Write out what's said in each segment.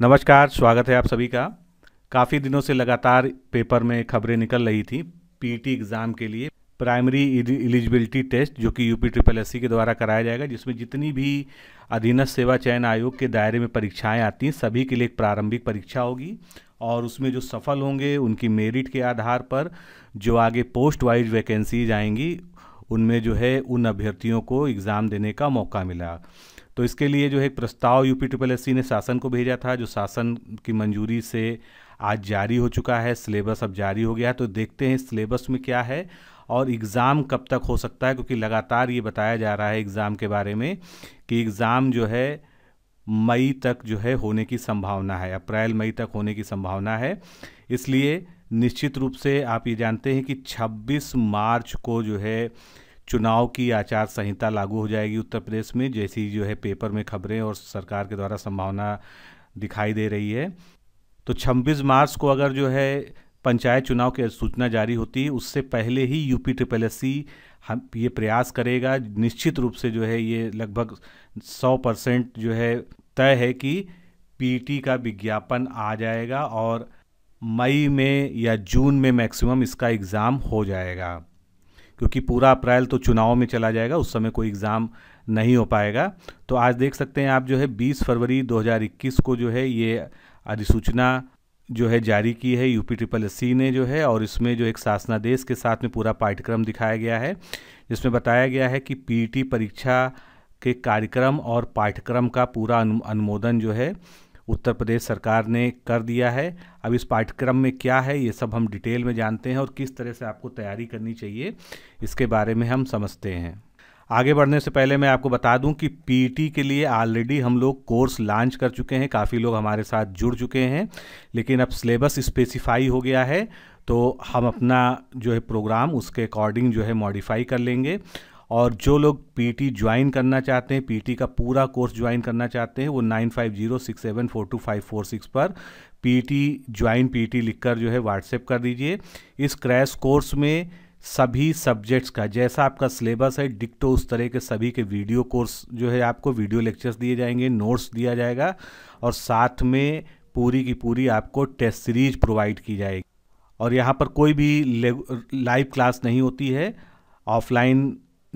नमस्कार स्वागत है आप सभी का काफ़ी दिनों से लगातार पेपर में खबरें निकल रही थी पीटी एग्ज़ाम के लिए प्राइमरी एलिजिबिलिटी टेस्ट जो कि यूपी ट्रिपल एस के द्वारा कराया जाएगा जिसमें जितनी भी अधीनस्थ सेवा चयन आयोग के दायरे में परीक्षाएं आती हैं सभी के लिए एक प्रारंभिक परीक्षा होगी और उसमें जो सफल होंगे उनकी मेरिट के आधार पर जो आगे पोस्ट वाइज वैकेंसीज आएंगी उनमें जो है उन अभ्यर्थियों को एग्ज़ाम देने का मौका मिला तो इसके लिए जो है एक प्रस्ताव यूपी ट्रिपल एस ने शासन को भेजा था जो शासन की मंजूरी से आज जारी हो चुका है सिलेबस अब जारी हो गया है तो देखते हैं सिलेबस में क्या है और एग्ज़ाम कब तक हो सकता है क्योंकि लगातार ये बताया जा रहा है एग्ज़ाम के बारे में कि एग्ज़ाम जो है मई तक जो है होने की संभावना है अप्रैल मई तक होने की संभावना है इसलिए निश्चित रूप से आप ये जानते हैं कि 26 मार्च को जो है चुनाव की आचार संहिता लागू हो जाएगी उत्तर प्रदेश में जैसी जो है पेपर में खबरें और सरकार के द्वारा संभावना दिखाई दे रही है तो 26 मार्च को अगर जो है पंचायत चुनाव की अधिसूचना जारी होती है उससे पहले ही यूपी ट्रिपल एस हम ये प्रयास करेगा निश्चित रूप से जो है ये लगभग 100 परसेंट जो है तय है कि पीटी का विज्ञापन आ जाएगा और मई में या जून में मैक्सिमम इसका एग्ज़ाम हो जाएगा क्योंकि पूरा अप्रैल तो चुनाव में चला जाएगा उस समय कोई एग्ज़ाम नहीं हो पाएगा तो आज देख सकते हैं आप जो है 20 फरवरी 2021 को जो है ये अधिसूचना जो है जारी की है यूपी ट्रिपल एस ने जो है और इसमें जो एक शासनादेश के साथ में पूरा पाठ्यक्रम दिखाया गया है जिसमें बताया गया है कि पीटी परीक्षा के कार्यक्रम और पाठ्यक्रम का पूरा अनु अनुमोदन जो है उत्तर प्रदेश सरकार ने कर दिया है अब इस पाठ्यक्रम में क्या है ये सब हम डिटेल में जानते हैं और किस तरह से आपको तैयारी करनी चाहिए इसके बारे में हम समझते हैं आगे बढ़ने से पहले मैं आपको बता दूं कि पीटी के लिए ऑलरेडी हम लोग कोर्स लॉन्च कर चुके हैं काफ़ी लोग हमारे साथ जुड़ चुके हैं लेकिन अब सिलेबस स्पेसिफाई हो गया है तो हम अपना जो है प्रोग्राम उसके अकॉर्डिंग जो है मॉडिफाई कर लेंगे और जो लोग पीटी ज्वाइन करना चाहते हैं पीटी का पूरा कोर्स ज्वाइन करना चाहते हैं वो nine five zero six seven four two five four six पर पीटी ज्वाइन पीटी लिखकर जो है व्हाट्सएप कर दीजिए इस क्रैश कोर्स में सभी सब्जेक्ट्स का जैसा आपका सिलेबस है डिक्टो उस तरह के सभी के वीडियो कोर्स जो है आपको वीडियो लेक्चर्स दिए जाएंगे नोट्स दिया जाएगा और साथ में पूरी की पूरी आपको टेस्ट सीरीज प्रोवाइड की जाएगी और यहाँ पर कोई भी लाइव क्लास नहीं होती है ऑफलाइन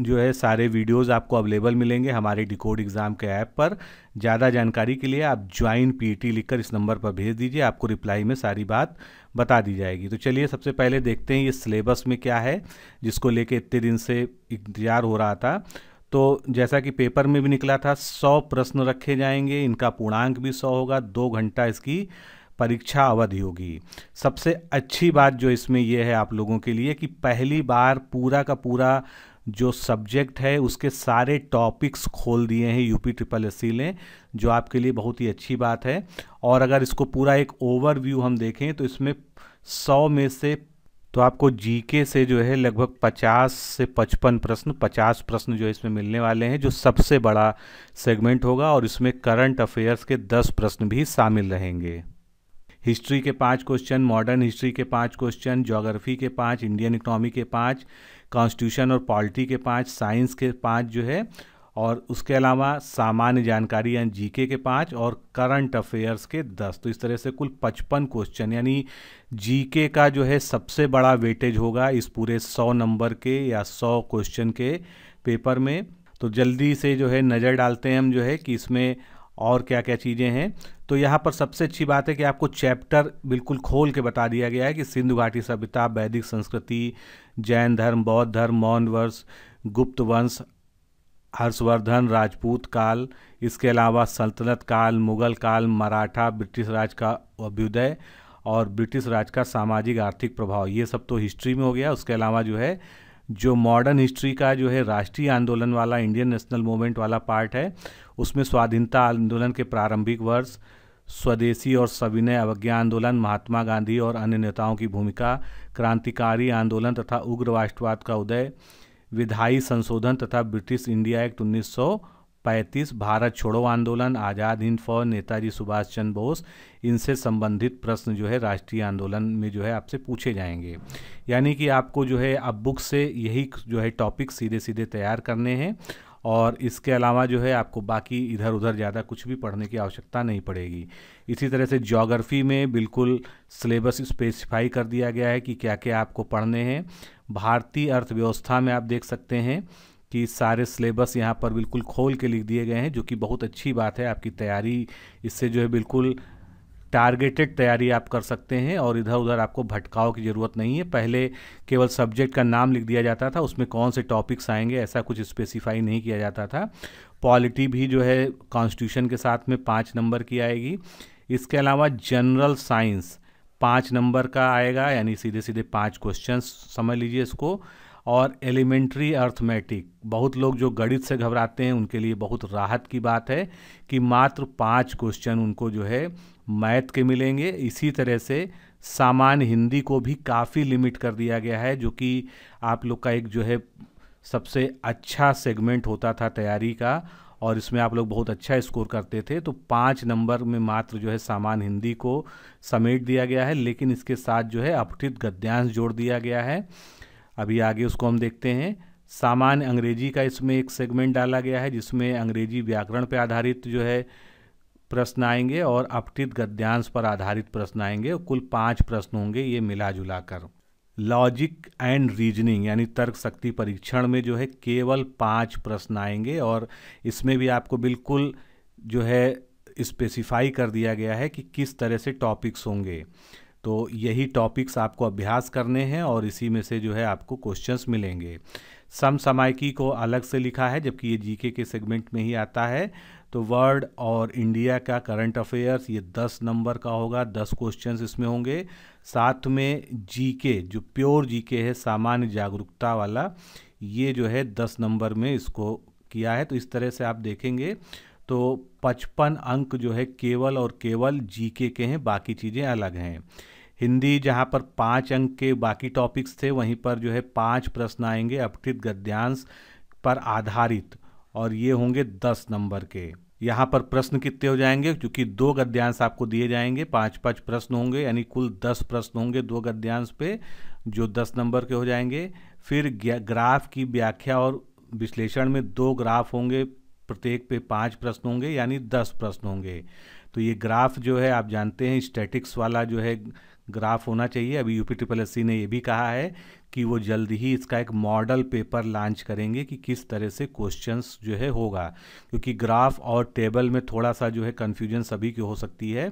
जो है सारे वीडियोस आपको अवेलेबल मिलेंगे हमारे डिकोड एग्ज़ाम के ऐप पर ज़्यादा जानकारी के लिए आप ज्वाइन पीटी e लिखकर इस नंबर पर भेज दीजिए आपको रिप्लाई में सारी बात बता दी जाएगी तो चलिए सबसे पहले देखते हैं ये सिलेबस में क्या है जिसको लेके इतने दिन से इंतजार हो रहा था तो जैसा कि पेपर में भी निकला था सौ प्रश्न रखे जाएंगे इनका पूर्णांक भी सौ होगा दो घंटा इसकी परीक्षा अवधि होगी सबसे अच्छी बात जो इसमें यह है आप लोगों के लिए कि पहली बार पूरा का पूरा जो सब्जेक्ट है उसके सारे टॉपिक्स खोल दिए हैं यूपी ट्रिपल एस ने जो आपके लिए बहुत ही अच्छी बात है और अगर इसको पूरा एक ओवरव्यू हम देखें तो इसमें सौ में से तो आपको जीके से जो है लगभग 50 से 55 प्रश्न 50 प्रश्न जो इसमें मिलने वाले हैं जो सबसे बड़ा सेगमेंट होगा और इसमें करंट अफेयर्स के 10 प्रश्न भी शामिल रहेंगे हिस्ट्री के पांच क्वेश्चन मॉडर्न हिस्ट्री के पांच क्वेश्चन जोग्राफी के पांच इंडियन इकोनॉमी के पांच कॉन्स्टिट्यूशन और पॉलिटी के पाँच साइंस के पाँच जो है और उसके अलावा सामान्य जानकारी यानी जीके के पाँच और करंट अफेयर्स के दस तो इस तरह से कुल पचपन क्वेश्चन यानी जीके का जो है सबसे बड़ा वेटेज होगा इस पूरे सौ नंबर के या सौ क्वेश्चन के पेपर में तो जल्दी से जो है नज़र डालते हैं हम जो है कि इसमें और क्या क्या चीज़ें हैं तो यहाँ पर सबसे अच्छी बात है कि आपको चैप्टर बिल्कुल खोल के बता दिया गया है कि सिंधु घाटी सभ्यता वैदिक संस्कृति जैन धर्म बौद्ध धर्म मौन वर्ष गुप्त वंश हर्षवर्धन राजपूत काल इसके अलावा सल्तनत काल मुगल काल मराठा ब्रिटिश राज का अभ्युदय और ब्रिटिश राज का सामाजिक आर्थिक प्रभाव ये सब तो हिस्ट्री में हो गया उसके अलावा जो है जो मॉडर्न हिस्ट्री का जो है राष्ट्रीय आंदोलन वाला इंडियन नेशनल मूवमेंट वाला पार्ट है उसमें स्वाधीनता आंदोलन के प्रारंभिक वर्ष स्वदेशी और सविनय अवज्ञा आंदोलन महात्मा गांधी और अन्य नेताओं की भूमिका क्रांतिकारी आंदोलन तथा उग्र राष्ट्रवाद का उदय विधायी संशोधन तथा ब्रिटिश इंडिया एक्ट उन्नीस पैंतीस भारत छोड़ो आंदोलन आज़ाद हिंद फौज नेताजी सुभाष चंद्र बोस इनसे संबंधित प्रश्न जो है राष्ट्रीय आंदोलन में जो है आपसे पूछे जाएंगे यानी कि आपको जो है अब बुक से यही जो है टॉपिक सीधे सीधे तैयार करने हैं और इसके अलावा जो है आपको बाकी इधर उधर ज़्यादा कुछ भी पढ़ने की आवश्यकता नहीं पड़ेगी इसी तरह से जोग्राफ़ी में बिल्कुल सिलेबस स्पेसिफाई कर दिया गया है कि क्या क्या आपको पढ़ने हैं भारतीय अर्थव्यवस्था में आप देख सकते हैं कि सारे सिलेबस यहाँ पर बिल्कुल खोल के लिख दिए गए हैं जो कि बहुत अच्छी बात है आपकी तैयारी इससे जो है बिल्कुल टारगेटेड तैयारी आप कर सकते हैं और इधर उधर आपको भटकाव की ज़रूरत नहीं है पहले केवल सब्जेक्ट का नाम लिख दिया जाता था उसमें कौन से टॉपिक्स आएंगे ऐसा कुछ स्पेसिफाई नहीं किया जाता था पॉलिटी भी जो है कॉन्स्टिट्यूशन के साथ में पाँच नंबर की आएगी इसके अलावा जनरल साइंस पाँच नंबर का आएगा यानी सीधे सीधे पाँच क्वेश्चन समझ लीजिए इसको और एलिमेंट्री अर्थमेटिक बहुत लोग जो गणित से घबराते हैं उनके लिए बहुत राहत की बात है कि मात्र पाँच क्वेश्चन उनको जो है मैथ के मिलेंगे इसी तरह से सामान्य हिंदी को भी काफ़ी लिमिट कर दिया गया है जो कि आप लोग का एक जो है सबसे अच्छा सेगमेंट होता था तैयारी का और इसमें आप लोग बहुत अच्छा स्कोर करते थे तो पाँच नंबर में मात्र जो है सामान्य हिंदी को समेट दिया गया है लेकिन इसके साथ जो है अपठित गद्यांश जोड़ दिया गया है अभी आगे उसको हम देखते हैं सामान्य अंग्रेजी का इसमें एक सेगमेंट डाला गया है जिसमें अंग्रेजी व्याकरण पर आधारित जो है प्रश्न आएंगे और अपटित गद्यांश पर आधारित प्रश्न आएंगे कुल पाँच प्रश्न होंगे ये मिला जुला कर लॉजिक एंड रीजनिंग यानी तर्क शक्ति परीक्षण में जो है केवल पाँच प्रश्न आएंगे और इसमें भी आपको बिल्कुल जो है स्पेसिफाई कर दिया गया है कि किस तरह से टॉपिक्स होंगे तो यही टॉपिक्स आपको अभ्यास करने हैं और इसी में से जो है आपको क्वेश्चंस मिलेंगे समायकी को अलग से लिखा है जबकि ये जीके के सेगमेंट में ही आता है तो वर्ल्ड और इंडिया का करंट अफेयर्स ये दस नंबर का होगा दस क्वेश्चंस इसमें होंगे साथ में जीके जो प्योर जीके है सामान्य जागरूकता वाला ये जो है दस नंबर में इसको किया है तो इस तरह से आप देखेंगे तो पचपन अंक जो है केवल और केवल जीके के हैं बाकी चीज़ें अलग हैं हिंदी जहाँ पर पाँच अंक के बाकी टॉपिक्स थे वहीं पर जो है पाँच प्रश्न आएंगे अपठित गद्यांश पर आधारित और ये होंगे दस नंबर के यहाँ पर प्रश्न कितने हो जाएंगे क्योंकि दो गद्यांश आपको दिए जाएंगे पाँच पाँच प्रश्न होंगे यानी कुल दस प्रश्न होंगे दो गद्यांश पे जो दस नंबर के हो जाएंगे फिर ग्राफ की व्याख्या और विश्लेषण में दो ग्राफ होंगे प्रत्येक पे पाँच प्रश्न होंगे यानी दस प्रश्न होंगे तो ये ग्राफ जो है आप जानते हैं स्टैटिक्स वाला जो है ग्राफ होना चाहिए अभी यूपी ट्रिपल एस ने यह भी कहा है कि वो जल्द ही इसका एक मॉडल पेपर लॉन्च करेंगे कि किस तरह से क्वेश्चंस जो है होगा क्योंकि ग्राफ और टेबल में थोड़ा सा जो है कन्फ्यूजन सभी की हो सकती है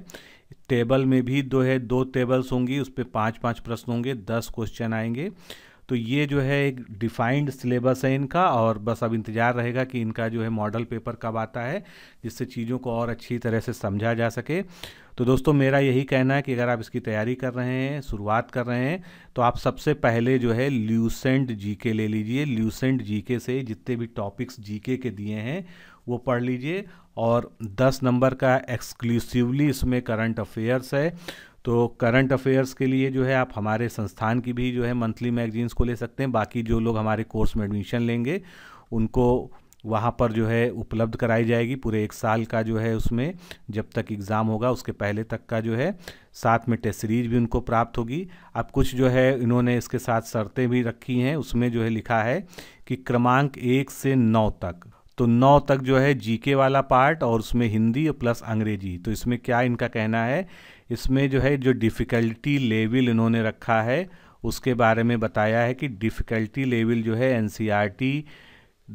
टेबल में भी दो है दो टेबल्स होंगी उस पर पाँच पाँच प्रश्न होंगे दस क्वेश्चन आएंगे तो ये जो है एक डिफाइंड सिलेबस है इनका और बस अब इंतज़ार रहेगा कि इनका जो है मॉडल पेपर कब आता है जिससे चीज़ों को और अच्छी तरह से समझा जा सके तो दोस्तों मेरा यही कहना है कि अगर आप इसकी तैयारी कर रहे हैं शुरुआत कर रहे हैं तो आप सबसे पहले जो है ल्यूसेंट जीके ले लीजिए ल्यूसेंट जीके से जितने भी टॉपिक्स जीके के दिए हैं वो पढ़ लीजिए और 10 नंबर का एक्सक्लूसिवली इसमें करंट अफेयर्स है तो करंट अफेयर्स के लिए जो है आप हमारे संस्थान की भी जो है मंथली मैगजीन्स को ले सकते हैं बाकी जो लोग हमारे कोर्स में एडमिशन लेंगे उनको वहाँ पर जो है उपलब्ध कराई जाएगी पूरे एक साल का जो है उसमें जब तक एग्ज़ाम होगा उसके पहले तक का जो है साथ में टेस्ट सीरीज भी उनको प्राप्त होगी अब कुछ जो है इन्होंने इसके साथ शर्तें भी रखी हैं उसमें जो है लिखा है कि क्रमांक एक से नौ तक तो नौ तक जो है जीके वाला पार्ट और उसमें हिंदी और प्लस अंग्रेजी तो इसमें क्या इनका कहना है इसमें जो है जो डिफ़िकल्टी लेवल इन्होंने रखा है उसके बारे में बताया है कि डिफ़िकल्टी लेवल जो है एन e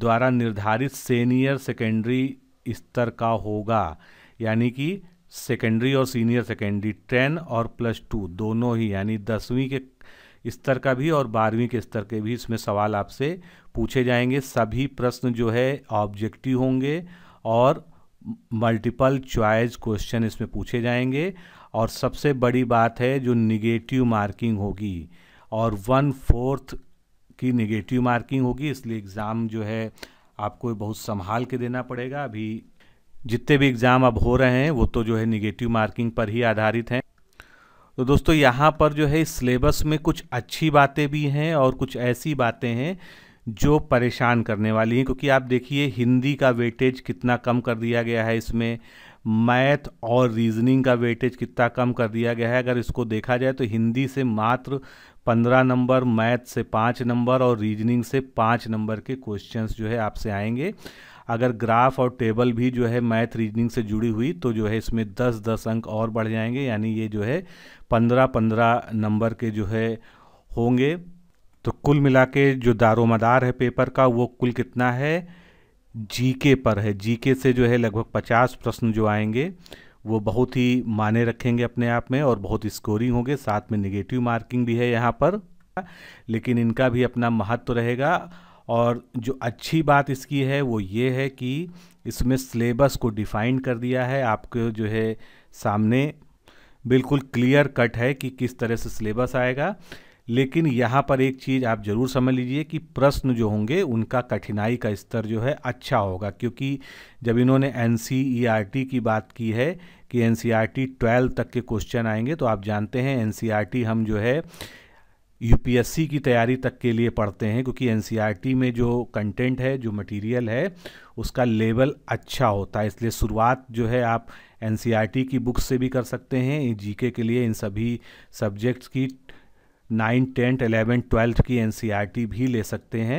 द्वारा निर्धारित सीनियर सेकेंडरी स्तर का होगा यानी कि सेकेंडरी और सीनियर सेकेंडरी टेन और प्लस टू दोनों ही यानी दसवीं के स्तर का भी और बारहवीं के स्तर के भी इसमें सवाल आपसे पूछे जाएंगे सभी प्रश्न जो है ऑब्जेक्टिव होंगे और मल्टीपल चॉइस क्वेश्चन इसमें पूछे जाएंगे और सबसे बड़ी बात है जो निगेटिव मार्किंग होगी और वन फोर्थ की निगेटिव मार्किंग होगी इसलिए एग्ज़ाम जो है आपको बहुत संभाल के देना पड़ेगा अभी जितने भी एग्ज़ाम अब हो रहे हैं वो तो जो है निगेटिव मार्किंग पर ही आधारित हैं तो दोस्तों यहाँ पर जो है सिलेबस में कुछ अच्छी बातें भी हैं और कुछ ऐसी बातें हैं जो परेशान करने वाली हैं क्योंकि आप देखिए हिंदी का वेटेज कितना कम कर दिया गया है इसमें मैथ और रीजनिंग का वेटेज कितना कम कर दिया गया है अगर इसको देखा जाए तो हिंदी से मात्र पंद्रह नंबर मैथ से पाँच नंबर और रीजनिंग से पाँच नंबर के क्वेश्चंस जो है आपसे आएंगे अगर ग्राफ और टेबल भी जो है मैथ रीजनिंग से जुड़ी हुई तो जो है इसमें दस दस अंक और बढ़ जाएंगे यानी ये जो है पंद्रह पंद्रह नंबर के जो है होंगे तो कुल मिला के जो दारोमदार है पेपर का वो कुल कितना है जीके पर है जीके से जो है लगभग पचास प्रश्न जो आएंगे वो बहुत ही माने रखेंगे अपने आप में और बहुत स्कोरिंग होंगे साथ में निगेटिव मार्किंग भी है यहाँ पर लेकिन इनका भी अपना महत्व तो रहेगा और जो अच्छी बात इसकी है वो ये है कि इसमें सिलेबस को डिफाइन कर दिया है आपके जो है सामने बिल्कुल क्लियर कट है कि किस तरह से सिलेबस आएगा लेकिन यहाँ पर एक चीज़ आप ज़रूर समझ लीजिए कि प्रश्न जो होंगे उनका कठिनाई का स्तर जो है अच्छा होगा क्योंकि जब इन्होंने एन e की बात की है कि एन सी e तक के क्वेश्चन आएंगे तो आप जानते हैं एन e हम जो है यू की तैयारी तक के लिए पढ़ते हैं क्योंकि एन में जो कंटेंट है जो मटेरियल है उसका लेवल अच्छा होता है इसलिए शुरुआत जो है आप एन की बुक्स से भी कर सकते हैं जीके के लिए इन सभी सब्जेक्ट्स की नाइन्थ टेंथ एलेवेंथ ट्वेल्थ की एन e भी ले सकते हैं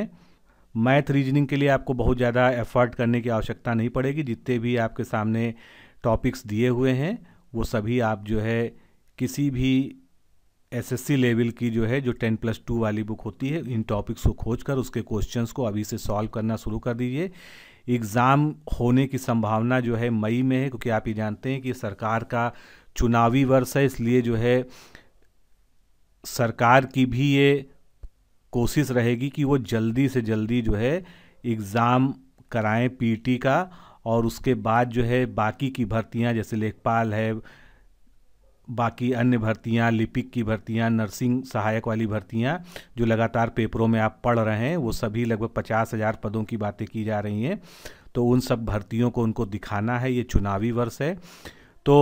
मैथ रीजनिंग के लिए आपको बहुत ज़्यादा एफर्ट करने की आवश्यकता नहीं पड़ेगी जितने भी आपके सामने टॉपिक्स दिए हुए हैं वो सभी आप जो है किसी भी एसएससी लेवल की जो है जो टेन प्लस टू वाली बुक होती है इन टॉपिक्स को खोज कर उसके क्वेश्चंस को अभी से सॉल्व करना शुरू कर दीजिए एग्ज़ाम होने की संभावना जो है मई में है क्योंकि आप ये जानते हैं कि सरकार का चुनावी वर्ष है इसलिए जो है सरकार की भी ये कोशिश रहेगी कि वो जल्दी से जल्दी जो है एग्ज़ाम कराएं पीटी का और उसके बाद जो है बाकी की भर्तियां जैसे लेखपाल है बाकी अन्य भर्तियां लिपिक की भर्तियां नर्सिंग सहायक वाली भर्तियां जो लगातार पेपरों में आप पढ़ रहे हैं वो सभी लगभग पचास हज़ार पदों की बातें की जा रही हैं तो उन सब भर्तियों को उनको दिखाना है ये चुनावी वर्ष है तो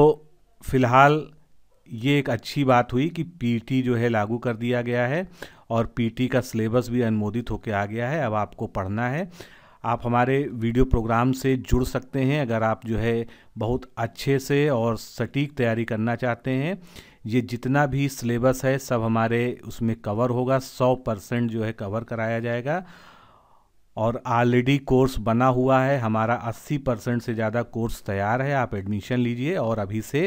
फिलहाल ये एक अच्छी बात हुई कि पीटी जो है लागू कर दिया गया है और पीटी का सिलेबस भी अनुमोदित होकर आ गया है अब आपको पढ़ना है आप हमारे वीडियो प्रोग्राम से जुड़ सकते हैं अगर आप जो है बहुत अच्छे से और सटीक तैयारी करना चाहते हैं ये जितना भी सिलेबस है सब हमारे उसमें कवर होगा सौ परसेंट जो है कवर कराया जाएगा और ऑलरेडी कोर्स बना हुआ है हमारा 80 परसेंट से ज़्यादा कोर्स तैयार है आप एडमिशन लीजिए और अभी से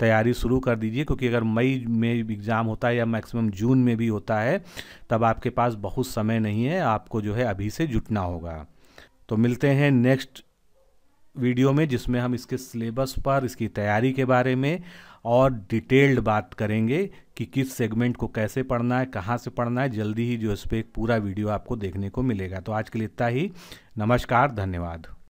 तैयारी शुरू कर दीजिए क्योंकि अगर मई में एग्ज़ाम होता है या मैक्सिमम जून में भी होता है तब आपके पास बहुत समय नहीं है आपको जो है अभी से जुटना होगा तो मिलते हैं नेक्स्ट वीडियो में जिसमें हम इसके सिलेबस पर इसकी तैयारी के बारे में और डिटेल्ड बात करेंगे कि किस सेगमेंट को कैसे पढ़ना है कहाँ से पढ़ना है जल्दी ही जो इस पर एक पूरा वीडियो आपको देखने को मिलेगा तो आज के लिए इतना ही नमस्कार धन्यवाद